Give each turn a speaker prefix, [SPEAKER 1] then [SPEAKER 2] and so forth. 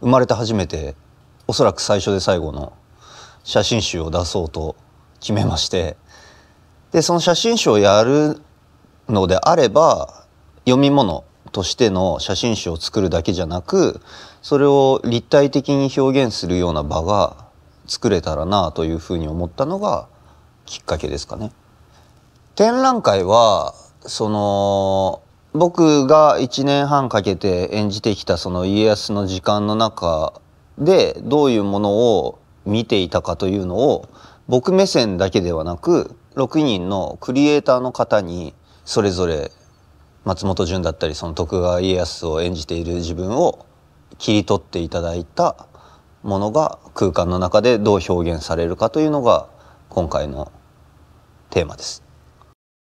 [SPEAKER 1] 生まれて初めておそらく最初で最後の写真集を出そうと決めましてでその写真集をやるのであれば読み物としての写真集を作るだけじゃなくそれを立体的に表現するような場が作れたらなというふうに思ったのがきっかけですかね。展覧会はその僕が1年半かけて演じてきたその家康の時間の中でどういうものを見ていたかというのを僕目線だけではなく6人のクリエイターの方にそれぞれ松本潤だったりその徳川家康を演じている自分を切り取っていただいたものが空間の中でどう表現されるかというのが今回のテーマです。